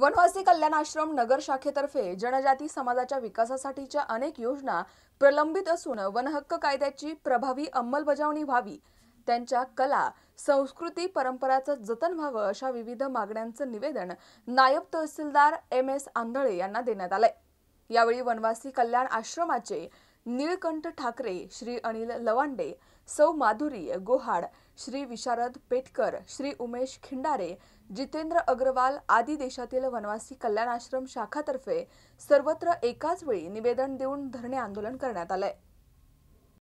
वनवासी कल्याण आश्रम नगर शाखेतर्फे जनजाती समाजाच्या विकासासाठीच्या अनेक योजना प्रलंबित असून वनहक्क कायद्याची प्रभावी अंमलबजावणी व्हावी त्यांच्या कला संस्कृती परंपराचं जतन व्हावं अशा विविध मागण्यांचं निवेदन नायब तहसीलदार एम एस आंधळे यांना देण्यात आलंय यावेळी वनवासी कल्याण आश्रमाचे नीळकंठ ठाकरे श्री अनिल लवांडे सौ माधुरी गोहाड श्री विशारद पेटकर श्री उमेश खिंडारे जितेंद्र अग्रवाल आदी देशातील वनवासी कल्याण आश्रम शाखातर्फे सर्वत्र एकाच वेळी निवेदन देऊन धरणे आंदोलन करण्यात आलंय